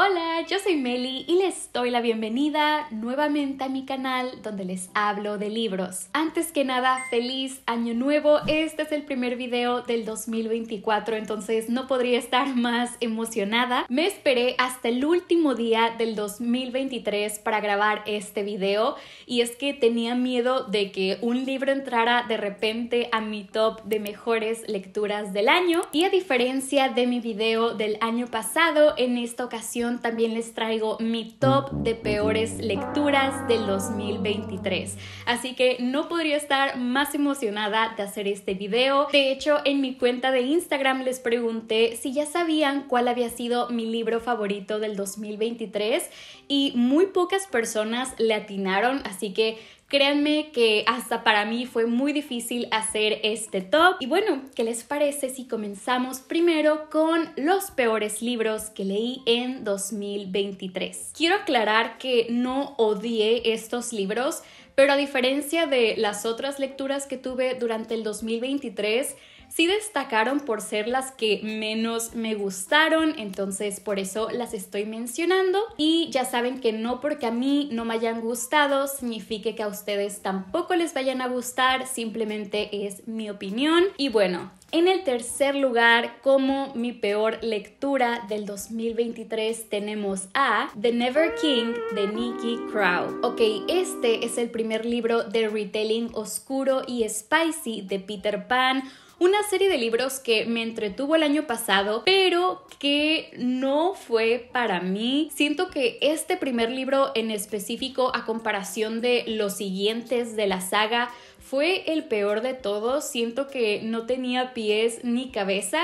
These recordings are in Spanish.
Hola, yo soy Meli y les doy la bienvenida nuevamente a mi canal donde les hablo de libros. Antes que nada, feliz año nuevo. Este es el primer video del 2024, entonces no podría estar más emocionada. Me esperé hasta el último día del 2023 para grabar este video y es que tenía miedo de que un libro entrara de repente a mi top de mejores lecturas del año y a diferencia de mi video del año pasado, en esta ocasión también les traigo mi top de peores lecturas del 2023. Así que no podría estar más emocionada de hacer este video. De hecho, en mi cuenta de Instagram les pregunté si ya sabían cuál había sido mi libro favorito del 2023 y muy pocas personas le atinaron, así que Créanme que hasta para mí fue muy difícil hacer este top. Y bueno, ¿qué les parece si comenzamos primero con los peores libros que leí en 2023? Quiero aclarar que no odié estos libros, pero a diferencia de las otras lecturas que tuve durante el 2023, sí destacaron por ser las que menos me gustaron, entonces por eso las estoy mencionando. Y ya saben que no porque a mí no me hayan gustado signifique que a ustedes tampoco les vayan a gustar, simplemente es mi opinión. Y bueno, en el tercer lugar, como mi peor lectura del 2023, tenemos a The Never King de Nikki Crow. Ok, este es el primer libro de retelling oscuro y spicy de Peter Pan una serie de libros que me entretuvo el año pasado, pero que no fue para mí. Siento que este primer libro en específico, a comparación de los siguientes de la saga, fue el peor de todos. Siento que no tenía pies ni cabeza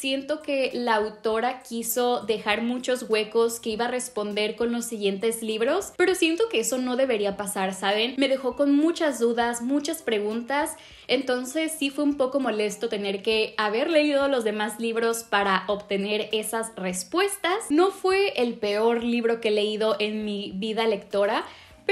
siento que la autora quiso dejar muchos huecos que iba a responder con los siguientes libros, pero siento que eso no debería pasar, ¿saben? Me dejó con muchas dudas, muchas preguntas, entonces sí fue un poco molesto tener que haber leído los demás libros para obtener esas respuestas. No fue el peor libro que he leído en mi vida lectora,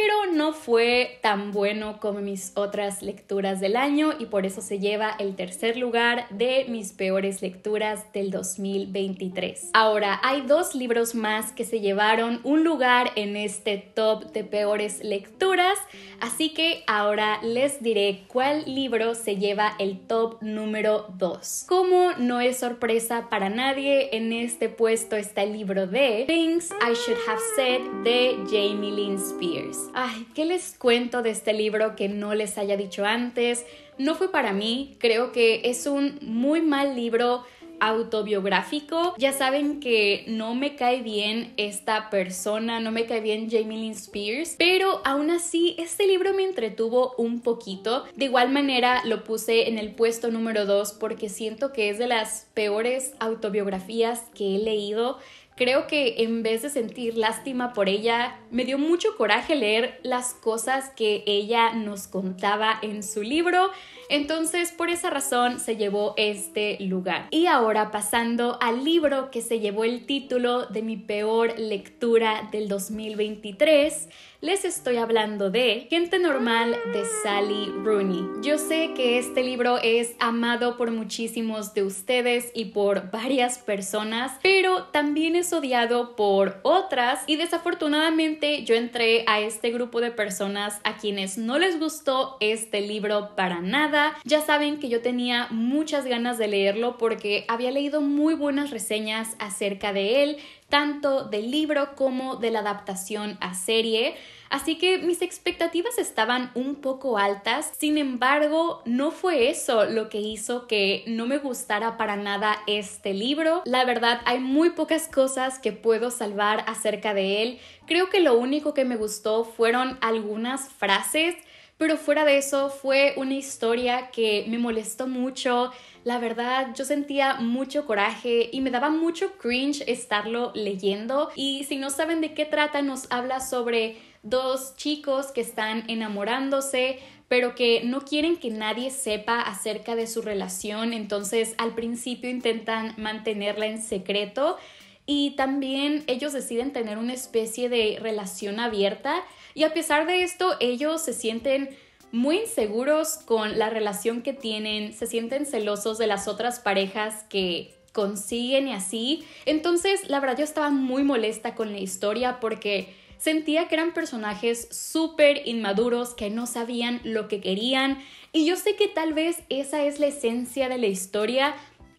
pero no fue tan bueno como mis otras lecturas del año y por eso se lleva el tercer lugar de mis peores lecturas del 2023. Ahora, hay dos libros más que se llevaron un lugar en este top de peores lecturas, así que ahora les diré cuál libro se lleva el top número 2. Como no es sorpresa para nadie, en este puesto está el libro de Things I Should Have Said de Jamie Lynn Spears. Ay, ¿qué les cuento de este libro que no les haya dicho antes? No fue para mí, creo que es un muy mal libro autobiográfico. Ya saben que no me cae bien esta persona, no me cae bien Jamie Lynn Spears, pero aún así este libro me entretuvo un poquito. De igual manera lo puse en el puesto número 2 porque siento que es de las peores autobiografías que he leído Creo que en vez de sentir lástima por ella, me dio mucho coraje leer las cosas que ella nos contaba en su libro. Entonces, por esa razón se llevó este lugar. Y ahora pasando al libro que se llevó el título de mi peor lectura del 2023 les estoy hablando de Gente Normal de Sally Rooney. Yo sé que este libro es amado por muchísimos de ustedes y por varias personas, pero también es odiado por otras y desafortunadamente yo entré a este grupo de personas a quienes no les gustó este libro para nada. Ya saben que yo tenía muchas ganas de leerlo porque había leído muy buenas reseñas acerca de él, tanto del libro como de la adaptación a serie, así que mis expectativas estaban un poco altas, sin embargo no fue eso lo que hizo que no me gustara para nada este libro, la verdad hay muy pocas cosas que puedo salvar acerca de él, creo que lo único que me gustó fueron algunas frases, pero fuera de eso, fue una historia que me molestó mucho. La verdad, yo sentía mucho coraje y me daba mucho cringe estarlo leyendo. Y si no saben de qué trata, nos habla sobre dos chicos que están enamorándose, pero que no quieren que nadie sepa acerca de su relación, entonces al principio intentan mantenerla en secreto, y también ellos deciden tener una especie de relación abierta y a pesar de esto ellos se sienten muy inseguros con la relación que tienen, se sienten celosos de las otras parejas que consiguen y así. Entonces, la verdad yo estaba muy molesta con la historia porque sentía que eran personajes súper inmaduros que no sabían lo que querían y yo sé que tal vez esa es la esencia de la historia,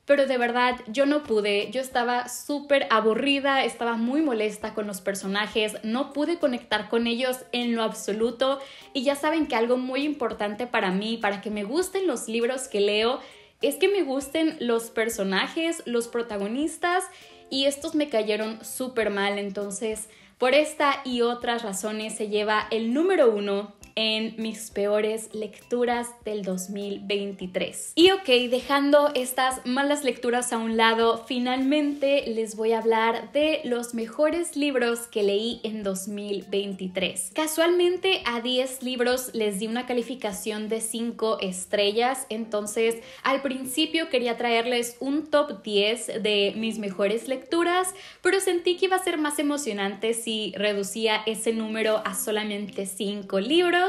pero de verdad yo no pude, yo estaba súper aburrida, estaba muy molesta con los personajes, no pude conectar con ellos en lo absoluto y ya saben que algo muy importante para mí, para que me gusten los libros que leo, es que me gusten los personajes, los protagonistas y estos me cayeron súper mal, entonces por esta y otras razones se lleva el número uno en mis peores lecturas del 2023. Y ok, dejando estas malas lecturas a un lado, finalmente les voy a hablar de los mejores libros que leí en 2023. Casualmente a 10 libros les di una calificación de 5 estrellas, entonces al principio quería traerles un top 10 de mis mejores lecturas, pero sentí que iba a ser más emocionante si reducía ese número a solamente 5 libros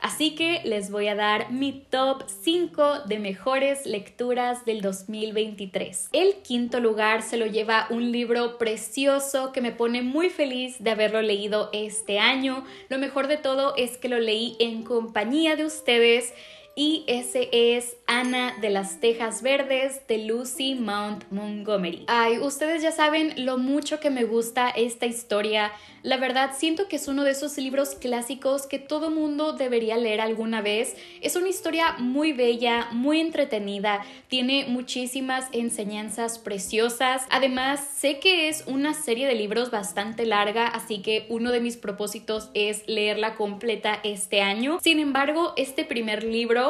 así que les voy a dar mi top 5 de mejores lecturas del 2023. El quinto lugar se lo lleva un libro precioso que me pone muy feliz de haberlo leído este año. Lo mejor de todo es que lo leí en compañía de ustedes y ese es Ana de las Tejas Verdes de Lucy Mount Montgomery. Ay, ustedes ya saben lo mucho que me gusta esta historia. La verdad, siento que es uno de esos libros clásicos que todo mundo debería leer alguna vez. Es una historia muy bella, muy entretenida, tiene muchísimas enseñanzas preciosas. Además, sé que es una serie de libros bastante larga, así que uno de mis propósitos es leerla completa este año. Sin embargo, este primer libro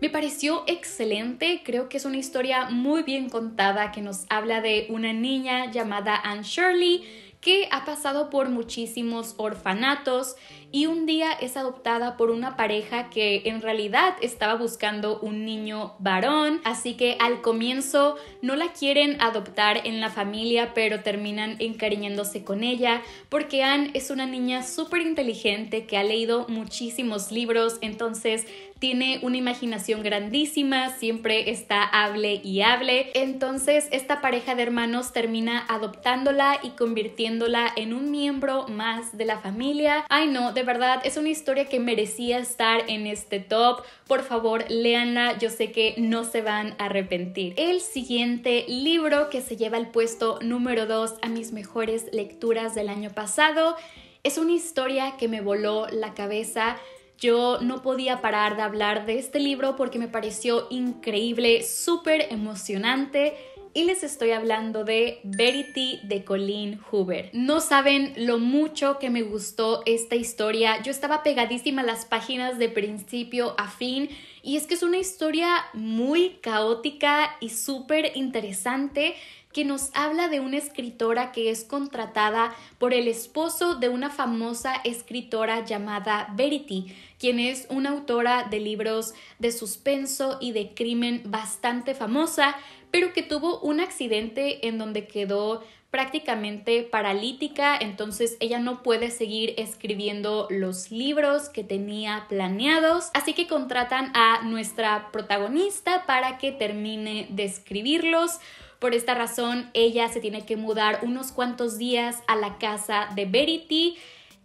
me pareció excelente, creo que es una historia muy bien contada que nos habla de una niña llamada Anne Shirley que ha pasado por muchísimos orfanatos y un día es adoptada por una pareja que en realidad estaba buscando un niño varón, así que al comienzo no la quieren adoptar en la familia, pero terminan encariñándose con ella porque Anne es una niña súper inteligente que ha leído muchísimos libros, entonces tiene una imaginación grandísima, siempre está hable y hable. Entonces esta pareja de hermanos termina adoptándola y convirtiéndola en un miembro más de la familia. Ay no, de verdad es una historia que merecía estar en este top. Por favor, léanla, yo sé que no se van a arrepentir. El siguiente libro que se lleva al puesto número 2 a mis mejores lecturas del año pasado es una historia que me voló la cabeza. Yo no podía parar de hablar de este libro porque me pareció increíble, súper emocionante y les estoy hablando de Verity de Colleen Hoover. No saben lo mucho que me gustó esta historia. Yo estaba pegadísima a las páginas de principio a fin y es que es una historia muy caótica y súper interesante que nos habla de una escritora que es contratada por el esposo de una famosa escritora llamada Verity, quien es una autora de libros de suspenso y de crimen bastante famosa, pero que tuvo un accidente en donde quedó prácticamente paralítica, entonces ella no puede seguir escribiendo los libros que tenía planeados, así que contratan a nuestra protagonista para que termine de escribirlos. Por esta razón, ella se tiene que mudar unos cuantos días a la casa de Verity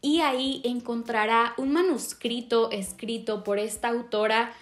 y ahí encontrará un manuscrito escrito por esta autora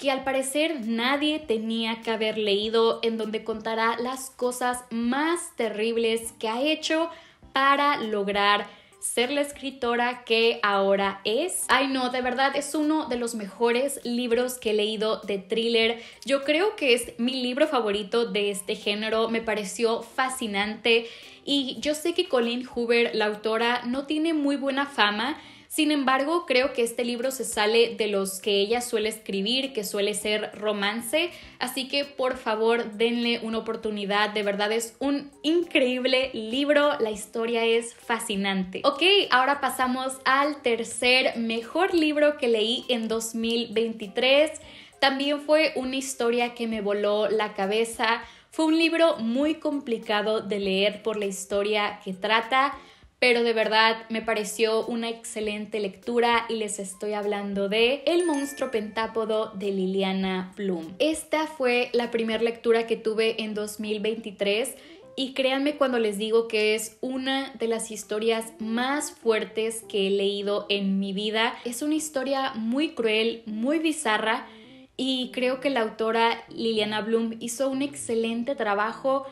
que al parecer nadie tenía que haber leído, en donde contará las cosas más terribles que ha hecho para lograr ser la escritora que ahora es. Ay no, de verdad es uno de los mejores libros que he leído de thriller. Yo creo que es mi libro favorito de este género, me pareció fascinante y yo sé que Colleen Hoover, la autora, no tiene muy buena fama sin embargo, creo que este libro se sale de los que ella suele escribir, que suele ser romance, así que por favor denle una oportunidad, de verdad es un increíble libro, la historia es fascinante. Ok, ahora pasamos al tercer mejor libro que leí en 2023. También fue una historia que me voló la cabeza. Fue un libro muy complicado de leer por la historia que trata, pero de verdad me pareció una excelente lectura y les estoy hablando de El monstruo pentápodo de Liliana Bloom. Esta fue la primera lectura que tuve en 2023 y créanme cuando les digo que es una de las historias más fuertes que he leído en mi vida. Es una historia muy cruel, muy bizarra y creo que la autora Liliana Bloom hizo un excelente trabajo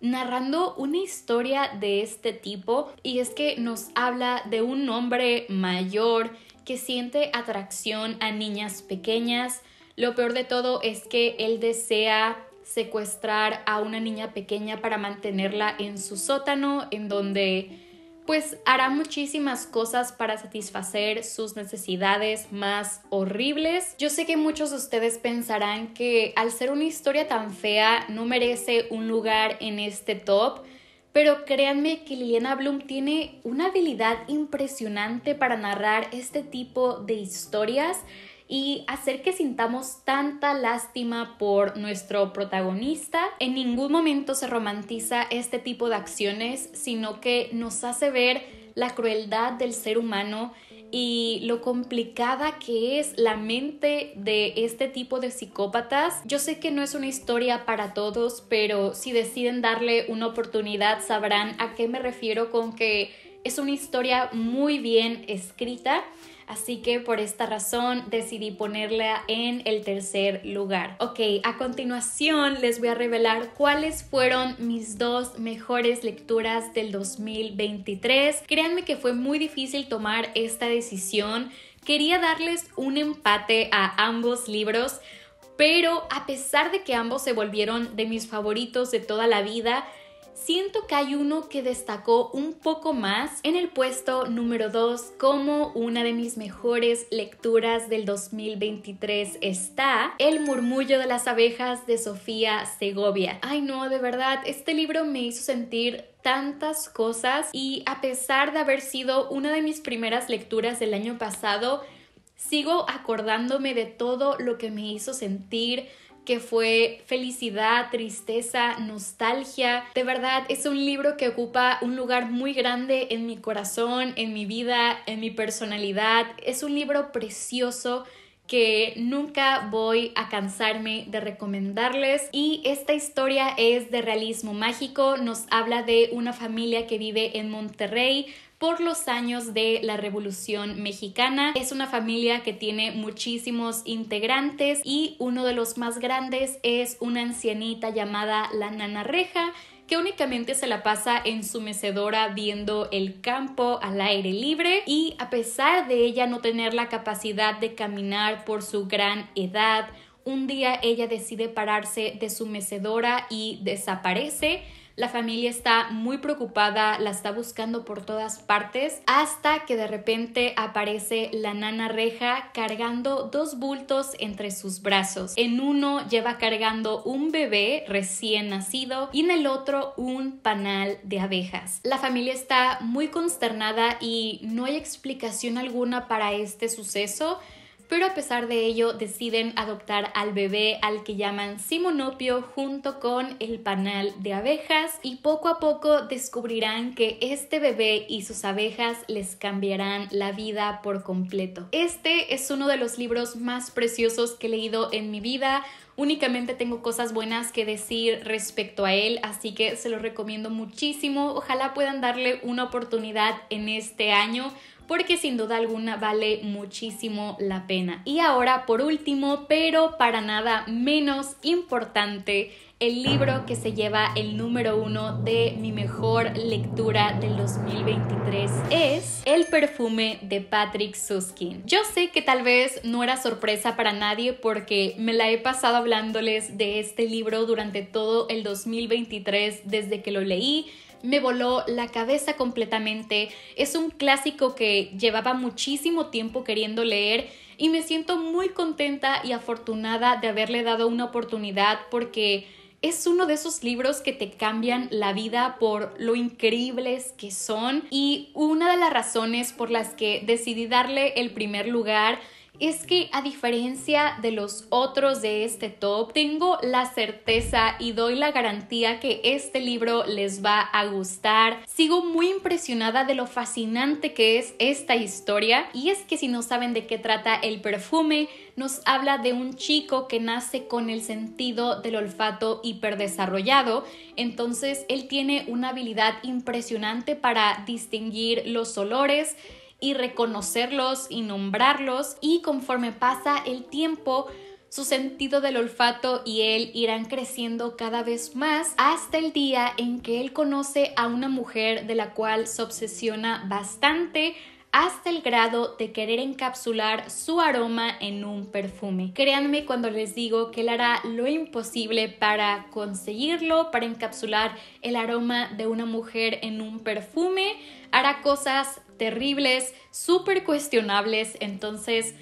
narrando una historia de este tipo y es que nos habla de un hombre mayor que siente atracción a niñas pequeñas. Lo peor de todo es que él desea secuestrar a una niña pequeña para mantenerla en su sótano en donde pues hará muchísimas cosas para satisfacer sus necesidades más horribles. Yo sé que muchos de ustedes pensarán que al ser una historia tan fea no merece un lugar en este top, pero créanme que Liliana Bloom tiene una habilidad impresionante para narrar este tipo de historias y hacer que sintamos tanta lástima por nuestro protagonista. En ningún momento se romantiza este tipo de acciones, sino que nos hace ver la crueldad del ser humano y lo complicada que es la mente de este tipo de psicópatas. Yo sé que no es una historia para todos, pero si deciden darle una oportunidad sabrán a qué me refiero con que es una historia muy bien escrita, así que por esta razón decidí ponerla en el tercer lugar. Ok, a continuación les voy a revelar cuáles fueron mis dos mejores lecturas del 2023. Créanme que fue muy difícil tomar esta decisión. Quería darles un empate a ambos libros, pero a pesar de que ambos se volvieron de mis favoritos de toda la vida, siento que hay uno que destacó un poco más en el puesto número 2 como una de mis mejores lecturas del 2023 está El murmullo de las abejas de Sofía Segovia. Ay no, de verdad, este libro me hizo sentir tantas cosas y a pesar de haber sido una de mis primeras lecturas del año pasado, sigo acordándome de todo lo que me hizo sentir, que fue felicidad, tristeza, nostalgia. De verdad, es un libro que ocupa un lugar muy grande en mi corazón, en mi vida, en mi personalidad. Es un libro precioso que nunca voy a cansarme de recomendarles. Y esta historia es de realismo mágico, nos habla de una familia que vive en Monterrey, por los años de la Revolución Mexicana. Es una familia que tiene muchísimos integrantes y uno de los más grandes es una ancianita llamada la Nana Reja que únicamente se la pasa en su mecedora viendo el campo al aire libre y a pesar de ella no tener la capacidad de caminar por su gran edad, un día ella decide pararse de su mecedora y desaparece la familia está muy preocupada, la está buscando por todas partes, hasta que de repente aparece la nana reja cargando dos bultos entre sus brazos. En uno lleva cargando un bebé recién nacido y en el otro un panal de abejas. La familia está muy consternada y no hay explicación alguna para este suceso pero a pesar de ello deciden adoptar al bebé al que llaman Simonopio junto con el panal de abejas y poco a poco descubrirán que este bebé y sus abejas les cambiarán la vida por completo. Este es uno de los libros más preciosos que he leído en mi vida. Únicamente tengo cosas buenas que decir respecto a él, así que se lo recomiendo muchísimo. Ojalá puedan darle una oportunidad en este año porque sin duda alguna vale muchísimo la pena. Y ahora, por último, pero para nada menos importante, el libro que se lleva el número uno de mi mejor lectura del 2023 es El perfume de Patrick Suskin. Yo sé que tal vez no era sorpresa para nadie porque me la he pasado hablándoles de este libro durante todo el 2023 desde que lo leí me voló la cabeza completamente. Es un clásico que llevaba muchísimo tiempo queriendo leer y me siento muy contenta y afortunada de haberle dado una oportunidad porque es uno de esos libros que te cambian la vida por lo increíbles que son y una de las razones por las que decidí darle el primer lugar es que a diferencia de los otros de este top, tengo la certeza y doy la garantía que este libro les va a gustar. Sigo muy impresionada de lo fascinante que es esta historia y es que si no saben de qué trata el perfume, nos habla de un chico que nace con el sentido del olfato hiperdesarrollado, entonces él tiene una habilidad impresionante para distinguir los olores, y reconocerlos y nombrarlos y conforme pasa el tiempo, su sentido del olfato y él irán creciendo cada vez más hasta el día en que él conoce a una mujer de la cual se obsesiona bastante, hasta el grado de querer encapsular su aroma en un perfume. Créanme cuando les digo que él hará lo imposible para conseguirlo, para encapsular el aroma de una mujer en un perfume, hará cosas terribles, súper cuestionables, entonces...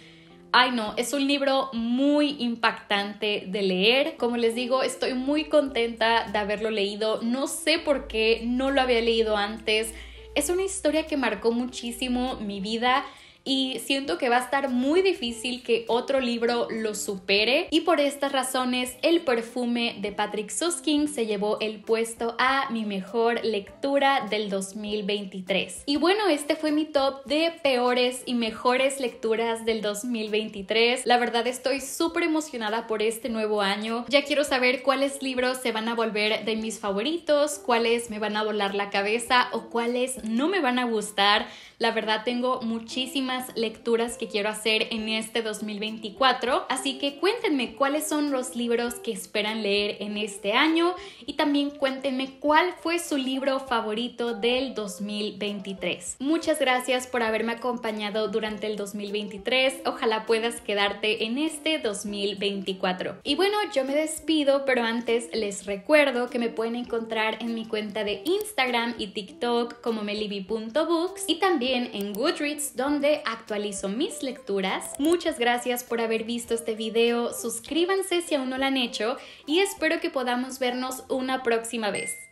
Ay no, es un libro muy impactante de leer. Como les digo, estoy muy contenta de haberlo leído. No sé por qué no lo había leído antes es una historia que marcó muchísimo mi vida y siento que va a estar muy difícil que otro libro lo supere y por estas razones el perfume de Patrick Suskin se llevó el puesto a mi mejor lectura del 2023. Y bueno, este fue mi top de peores y mejores lecturas del 2023. La verdad estoy súper emocionada por este nuevo año. Ya quiero saber cuáles libros se van a volver de mis favoritos, cuáles me van a volar la cabeza o cuáles no me van a gustar. La verdad tengo muchísimas lecturas que quiero hacer en este 2024, así que cuéntenme cuáles son los libros que esperan leer en este año y también cuéntenme cuál fue su libro favorito del 2023. Muchas gracias por haberme acompañado durante el 2023, ojalá puedas quedarte en este 2024. Y bueno, yo me despido, pero antes les recuerdo que me pueden encontrar en mi cuenta de Instagram y TikTok como melibi.books y también en Goodreads donde actualizo mis lecturas. Muchas gracias por haber visto este video, suscríbanse si aún no lo han hecho y espero que podamos vernos una próxima vez.